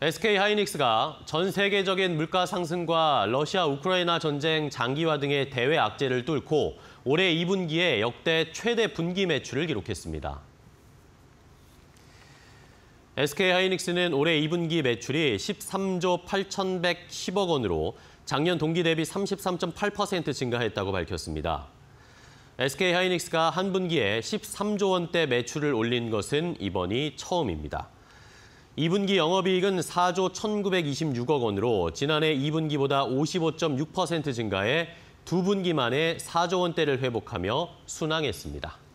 SK 하이닉스가 전 세계적인 물가 상승과 러시아 우크라이나 전쟁 장기화 등의 대외 악재를 뚫고 올해 2분기에 역대 최대 분기 매출을 기록했습니다. SK 하이닉스는 올해 2분기 매출이 13조 8,110억 원으로 작년 동기 대비 33.8% 증가했다고 밝혔습니다. SK 하이닉스가 한 분기에 13조 원대 매출을 올린 것은 이번이 처음입니다. 2분기 영업이익은 4조 1,926억 원으로 지난해 2분기보다 55.6% 증가해 두 분기 만에 4조 원대를 회복하며 순항했습니다.